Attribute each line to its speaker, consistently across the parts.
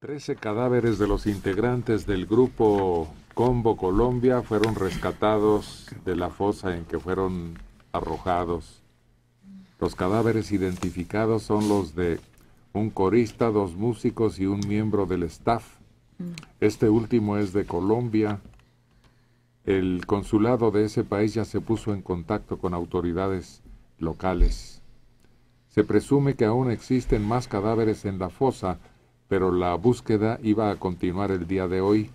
Speaker 1: Trece cadáveres de los integrantes del grupo Combo Colombia fueron rescatados de la fosa en que fueron arrojados. Los cadáveres identificados son los de un corista, dos músicos y un miembro del staff. Mm. Este último es de Colombia. El consulado de ese país ya se puso en contacto con autoridades locales. Se presume que aún existen más cadáveres en la fosa, pero la búsqueda iba a continuar el día de hoy.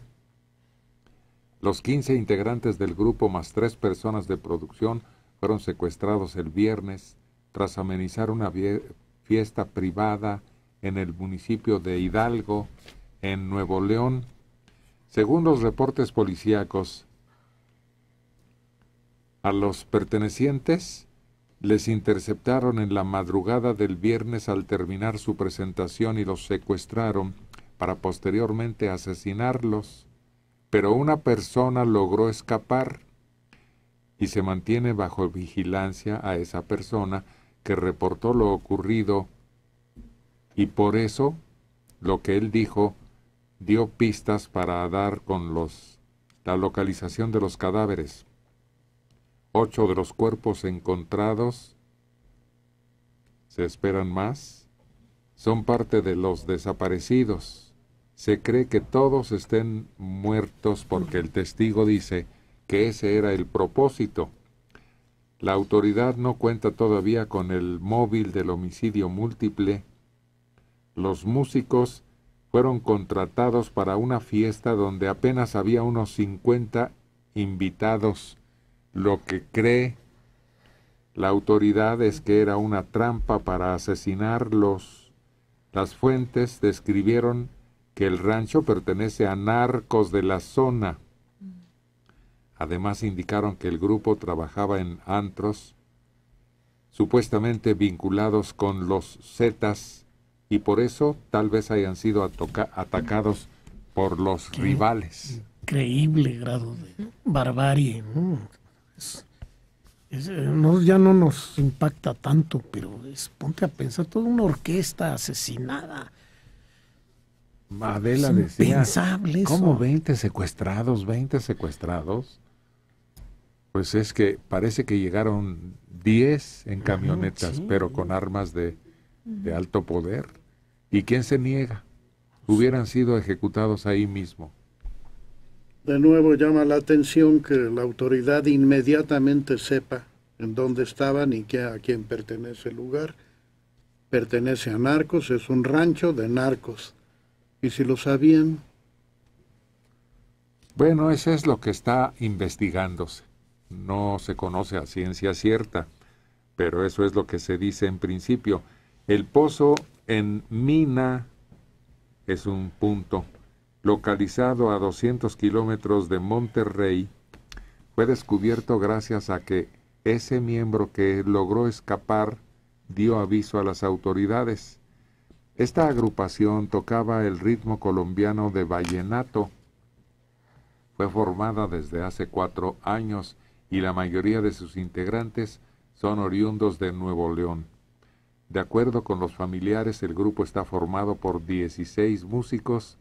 Speaker 1: Los 15 integrantes del grupo más tres personas de producción fueron secuestrados el viernes tras amenizar una fiesta privada en el municipio de Hidalgo, en Nuevo León. Según los reportes policíacos, a los pertenecientes les interceptaron en la madrugada del viernes al terminar su presentación y los secuestraron para posteriormente asesinarlos. Pero una persona logró escapar y se mantiene bajo vigilancia a esa persona que reportó lo ocurrido y por eso lo que él dijo dio pistas para dar con los la localización de los cadáveres. Ocho de los cuerpos encontrados, se esperan más, son parte de los desaparecidos. Se cree que todos estén muertos porque el testigo dice que ese era el propósito. La autoridad no cuenta todavía con el móvil del homicidio múltiple. Los músicos fueron contratados para una fiesta donde apenas había unos 50 invitados. Lo que cree la autoridad es que era una trampa para asesinarlos. Las fuentes describieron que el rancho pertenece a narcos de la zona. Además indicaron que el grupo trabajaba en antros supuestamente vinculados con los Zetas y por eso tal vez hayan sido atacados por los rivales.
Speaker 2: Increíble grado de barbarie. Eh, ya no nos impacta tanto, pero ponte a pensar, toda una orquesta asesinada.
Speaker 1: Adela es impensable decía, ¿cómo 20 secuestrados, 20 secuestrados? Pues es que parece que llegaron 10 en ah, camionetas, pero con armas de, de alto poder. ¿Y quién se niega? Hubieran sido ejecutados ahí mismo
Speaker 3: de nuevo llama la atención que la autoridad inmediatamente sepa en dónde estaban y a quién pertenece el lugar. Pertenece a narcos, es un rancho de narcos. ¿Y si lo sabían?
Speaker 1: Bueno, eso es lo que está investigándose. No se conoce a ciencia cierta, pero eso es lo que se dice en principio. El pozo en Mina es un punto localizado a 200 kilómetros de Monterrey, fue descubierto gracias a que ese miembro que logró escapar dio aviso a las autoridades. Esta agrupación tocaba el ritmo colombiano de vallenato. Fue formada desde hace cuatro años y la mayoría de sus integrantes son oriundos de Nuevo León. De acuerdo con los familiares, el grupo está formado por 16 músicos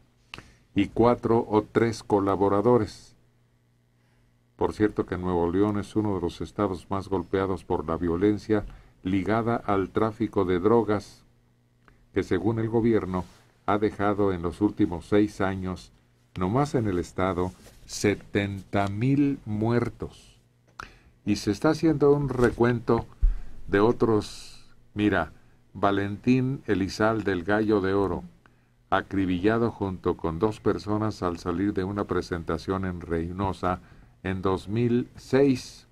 Speaker 1: y cuatro o tres colaboradores. Por cierto que Nuevo León es uno de los estados más golpeados por la violencia ligada al tráfico de drogas, que según el gobierno ha dejado en los últimos seis años, nomás en el estado, 70 mil muertos. Y se está haciendo un recuento de otros. Mira, Valentín Elizal del Gallo de Oro, acribillado junto con dos personas al salir de una presentación en Reynosa en 2006.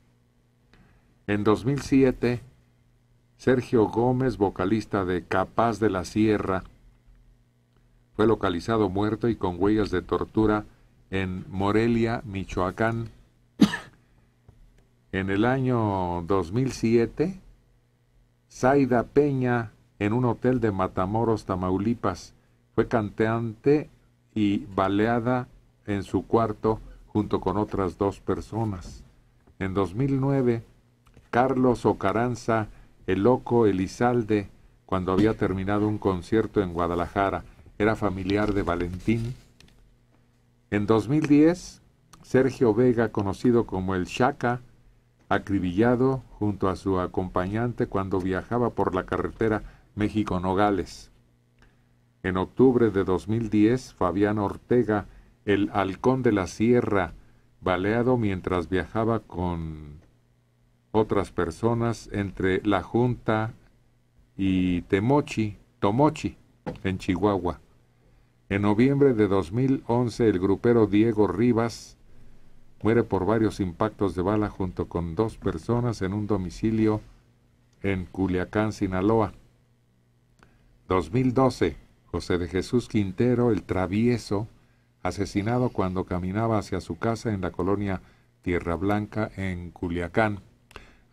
Speaker 1: En 2007, Sergio Gómez, vocalista de Capaz de la Sierra, fue localizado muerto y con huellas de tortura en Morelia, Michoacán. En el año 2007, Zaida Peña, en un hotel de Matamoros, Tamaulipas, fue canteante y baleada en su cuarto junto con otras dos personas. En 2009, Carlos Ocaranza, el loco Elizalde, cuando había terminado un concierto en Guadalajara, era familiar de Valentín. En 2010, Sergio Vega, conocido como el Chaca, acribillado junto a su acompañante cuando viajaba por la carretera México-Nogales. En octubre de 2010, Fabián Ortega, el halcón de la sierra, baleado mientras viajaba con otras personas entre La Junta y Temochi, Tomochi, en Chihuahua. En noviembre de 2011, el grupero Diego Rivas muere por varios impactos de bala junto con dos personas en un domicilio en Culiacán, Sinaloa. 2012, José de Jesús Quintero, el travieso, asesinado cuando caminaba hacia su casa en la colonia Tierra Blanca en Culiacán.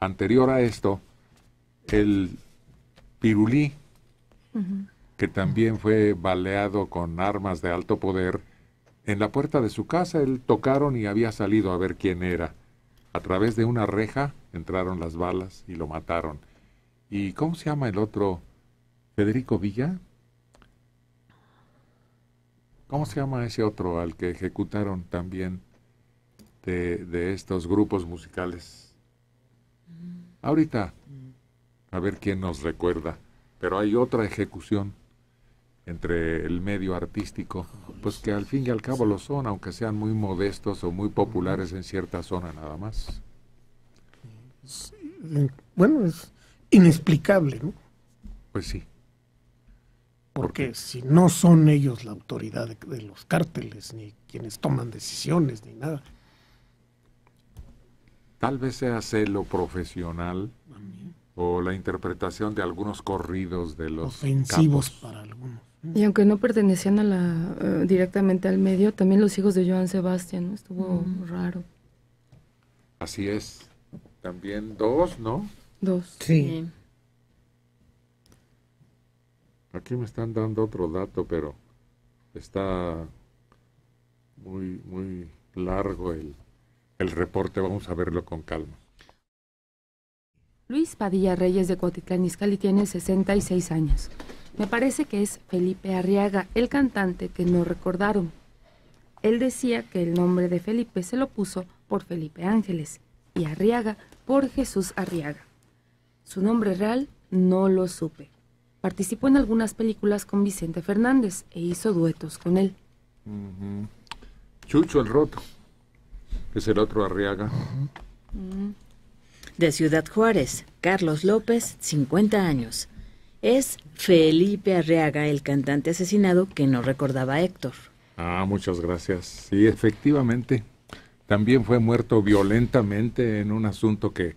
Speaker 1: Anterior a esto, el Pirulí, que también fue baleado con armas de alto poder, en la puerta de su casa él tocaron y había salido a ver quién era. A través de una reja entraron las balas y lo mataron. ¿Y cómo se llama el otro? Federico Villa, ¿Cómo se llama ese otro al que ejecutaron también de, estos grupos musicales? Ahorita, mm. a ver quién nos recuerda. Pero hay otra ejecución entre el medio artístico, pues que al fin y al cabo lo son, aunque sean muy modestos o muy populares en cierta zona nada más.
Speaker 2: Bueno, es inexplicable, ¿no? Pues sí. Porque si no son ellos la autoridad de, los cárteles, ni quienes toman decisiones, ni nada.
Speaker 1: Tal vez sea celo profesional o la interpretación de algunos corridos de los ofensivos para algunos.
Speaker 3: Y aunque no pertenecían a la, eh, directamente al medio, también los hijos de Joan Sebastián, Estuvo mm. raro.
Speaker 1: Así es. También dos, ¿no?
Speaker 3: Dos. Sí.
Speaker 1: Aquí me están dando otro dato, pero está muy, muy largo el, el reporte. Vamos a verlo con calma.
Speaker 3: Luis Padilla Reyes de Cuautitlán Izcalli tiene 66 años. Me parece que es Felipe Arriaga, el cantante que no recordaron. Él decía que el nombre de Felipe se lo puso por Felipe Ángeles y Arriaga por Jesús Arriaga. Su nombre real no lo supe. Participó en algunas películas con Vicente Fernández e hizo duetos con él.
Speaker 1: Chucho el Roto, es el otro Arriaga.
Speaker 4: De Ciudad Juárez, Carlos López, 50 años. Es Felipe Arriaga, el cantante asesinado que no recordaba a Héctor.
Speaker 1: Ah, muchas gracias. Sí, efectivamente. También fue muerto violentamente en un asunto que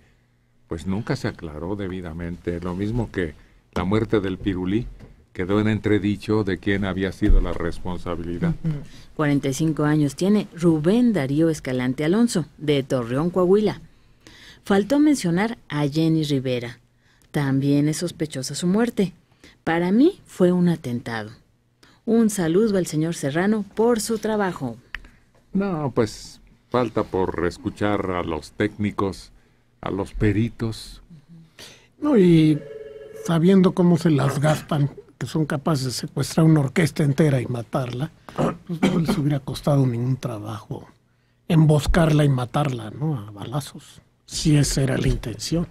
Speaker 1: pues nunca se aclaró debidamente. Lo mismo que la muerte del pirulí quedó en entredicho de quién había sido la responsabilidad.
Speaker 4: 45 años tiene Rubén Darío Escalante Alonso, de Torreón, Coahuila. Faltó mencionar a Jenny Rivera. También es sospechosa su muerte. Para mí fue un atentado. Un saludo al señor Serrano por su trabajo.
Speaker 1: No, pues falta por escuchar a los técnicos, a los peritos.
Speaker 4: No, y
Speaker 2: sabiendo cómo se las gastan, que son capaces de secuestrar una orquesta entera y matarla, pues no les hubiera costado ningún trabajo emboscarla y matarla, ¿no? A balazos, si esa era la intención.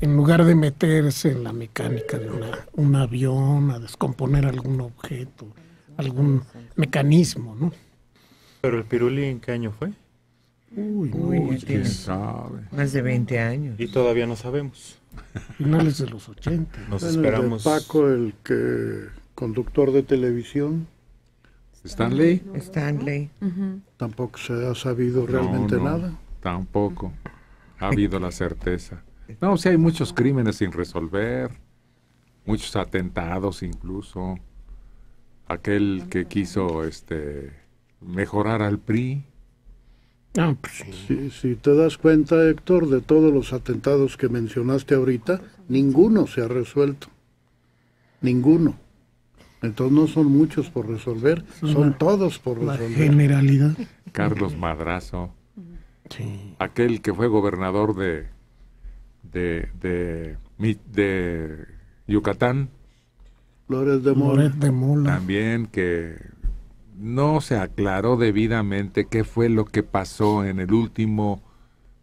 Speaker 2: En lugar de meterse en la mecánica de un avión, a descomponer algún objeto, algún mecanismo, ¿no?
Speaker 3: Pero el pirulí ¿en qué año fue?
Speaker 2: Uy, quién
Speaker 3: sabe.
Speaker 2: Más de 20 años. Y todavía no sabemos. Finales de los 80.
Speaker 3: Nos esperamos. Paco, el que conductor de televisión. Stanley. Stanley. Tampoco se ha sabido realmente nada.
Speaker 1: Tampoco. Ha habido la certeza. No, si hay muchos crímenes sin resolver, muchos atentados incluso. Aquel que quiso este mejorar al PRI
Speaker 3: Ah, pues, si, te das cuenta, Héctor, de todos los atentados que mencionaste ahorita, ninguno se ha resuelto. Ninguno. Entonces no son muchos por resolver, son, todos por resolver. La generalidad.
Speaker 1: Carlos Madrazo. Sí. Aquel que fue gobernador de, de, de, de, Yucatán.
Speaker 3: Flores de Mola.
Speaker 1: También que no se aclaró debidamente qué fue lo que pasó en el último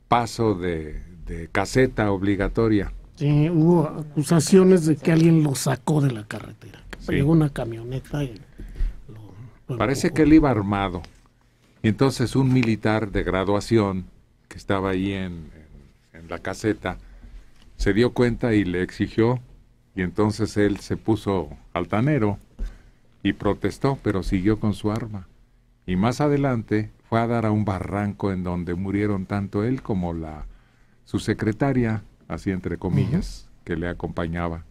Speaker 1: paso de, caseta obligatoria.
Speaker 2: Sí, hubo acusaciones de que alguien lo sacó de la carretera, una camioneta y
Speaker 1: lo, Parece que él iba armado. Y entonces un militar de graduación que estaba ahí en la caseta se dio cuenta y le exigió y entonces él se puso altanero y protestó, pero siguió con su arma. Y más adelante fue a dar a un barranco en donde murieron tanto él como la su secretaria, así entre comillas, que le acompañaba.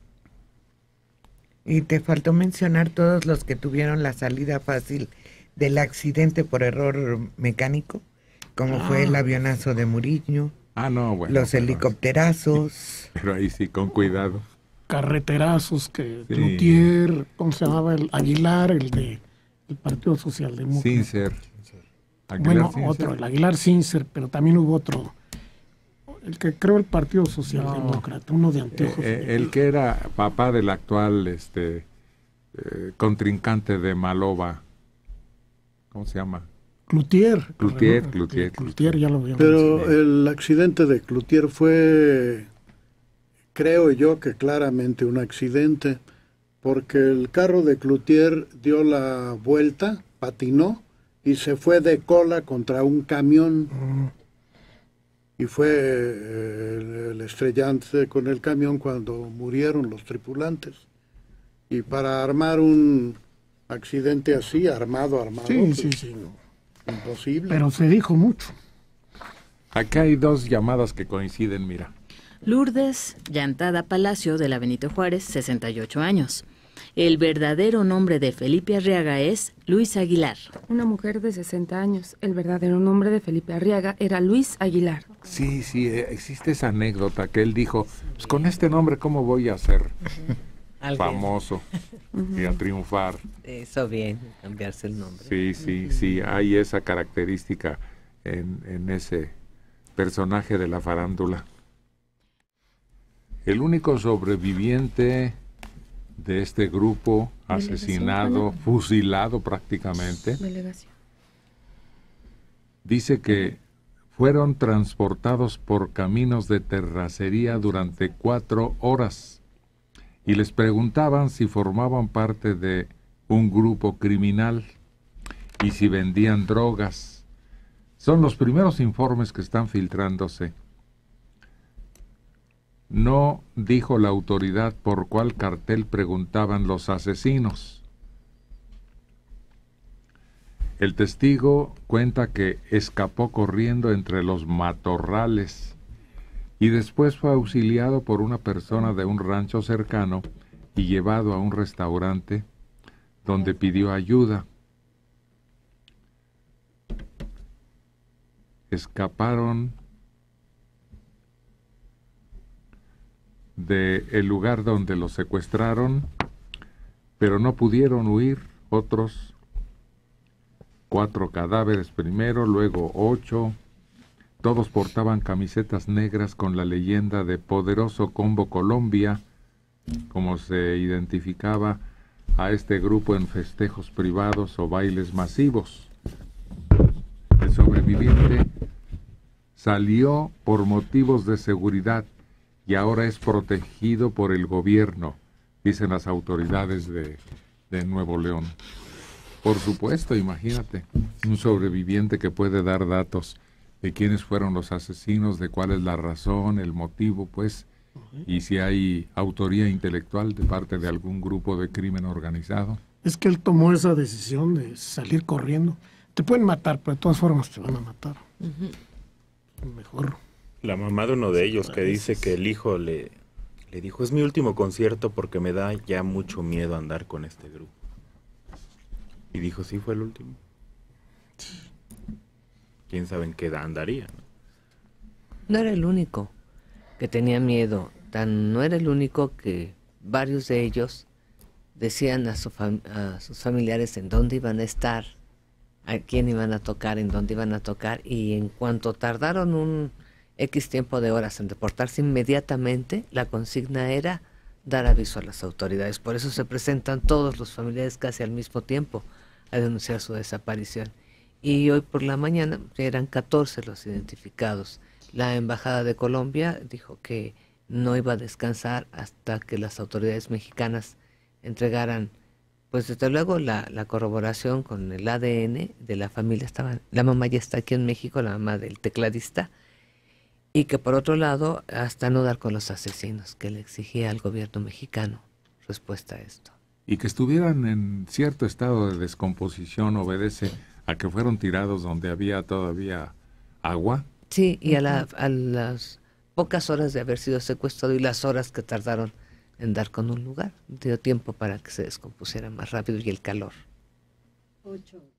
Speaker 4: Y te faltó mencionar todos los que tuvieron la salida fácil del accidente por error mecánico, como fue el ah. avionazo de Muriño.
Speaker 1: Ah, no, Los
Speaker 4: helicópterazos.
Speaker 1: Pero ahí sí, con cuidado
Speaker 2: carreterazos que Clutier, ¿cómo se llamaba? El Aguilar, el de el Partido Socialdemócrata. Sincer.
Speaker 1: bueno, otro, el
Speaker 2: Aguilar Sincer, pero también hubo otro. El que creó el Partido Socialdemócrata, uno de anteojos. Eh, eh, el
Speaker 1: que era papá del actual este eh, contrincante de Maloba. ¿Cómo se llama? Cloutier. Cloutier, Cloutier.
Speaker 3: Cloutier, ya lo vimos Pero el accidente de Cloutier fue creo yo que claramente un accidente, porque el carro de Cloutier dio la vuelta, patinó y se fue de cola contra un camión. Mm. Y fue eh, el, estrellante con el camión cuando murieron los tripulantes. Y para armar un accidente así, armado, armado, pues, imposible.
Speaker 2: Pero se dijo mucho.
Speaker 1: Acá hay dos llamadas que coinciden, mira.
Speaker 4: Lourdes Llantada Palacio de la Benito Juárez, 68 años. El verdadero nombre de Felipe Arriaga es Luis Aguilar.
Speaker 3: Una mujer de 60 años. El verdadero nombre de Felipe Arriaga era Luis Aguilar.
Speaker 1: Sí, sí, eh, existe esa anécdota que él dijo, pues con este nombre, ¿cómo voy a ser famoso y a triunfar?
Speaker 4: Eso bien, cambiarse el nombre. Sí, sí, sí,
Speaker 1: hay esa característica en ese personaje de la farándula. El único sobreviviente de este grupo asesinado, fusilado prácticamente, dice que fueron transportados por caminos de terracería durante cuatro horas y les preguntaban si formaban parte de un grupo criminal y si vendían drogas. Son los primeros informes que están filtrándose. No dijo la autoridad por cuál cartel preguntaban los asesinos. El testigo cuenta que escapó corriendo entre los matorrales y después fue auxiliado por una persona de un rancho cercano y llevado a un restaurante donde pidió ayuda. Escaparon de el lugar donde los secuestraron, pero no pudieron huir otros cuatro cadáveres primero, luego ocho. Todos portaban camisetas negras con la leyenda de Poderoso Combo Colombia, como se identificaba a este grupo en festejos privados o bailes masivos. El sobreviviente salió por motivos de seguridad y ahora es protegido por el gobierno, dicen las autoridades de, Nuevo León. Por supuesto, imagínate, un sobreviviente que puede dar datos de quiénes fueron los asesinos, de cuál es la razón, el motivo, pues, y si hay autoría intelectual de parte de algún grupo de crimen organizado.
Speaker 2: Es que él tomó esa decisión de salir corriendo. Te pueden matar, pero de todas formas te van a matar. Mejor la mamá de uno de ellos que dice que el hijo le, le dijo, es mi último concierto porque me da ya mucho miedo andar con este grupo. Y dijo, sí, fue el último. ¿Quién sabe en qué edad andaría?
Speaker 4: No era el único que tenía miedo, no era el único que varios de ellos decían a, a sus familiares en dónde iban a estar, a quién iban a tocar, en dónde iban a tocar, y en cuanto tardaron un X tiempo de horas en deportarse inmediatamente, la consigna era dar aviso a las autoridades. Por eso se presentan todos los familiares casi al mismo tiempo a denunciar su desaparición. Y hoy por la mañana eran 14 los identificados. La Embajada de Colombia dijo que no iba a descansar hasta que las autoridades mexicanas entregaran, pues desde luego, la, la corroboración con el ADN de la familia. Estaba, la mamá ya está aquí en México, la mamá del tecladista, y que por otro lado hasta no dar con los asesinos, que le exigía al gobierno mexicano respuesta a esto.
Speaker 1: Y que estuvieran en cierto estado de descomposición obedece a que fueron tirados donde había todavía agua.
Speaker 4: Sí, y a, las pocas horas de haber sido secuestrado y las horas que tardaron en dar con un lugar, dio tiempo para que se descompusiera más rápido y el calor. Ocho.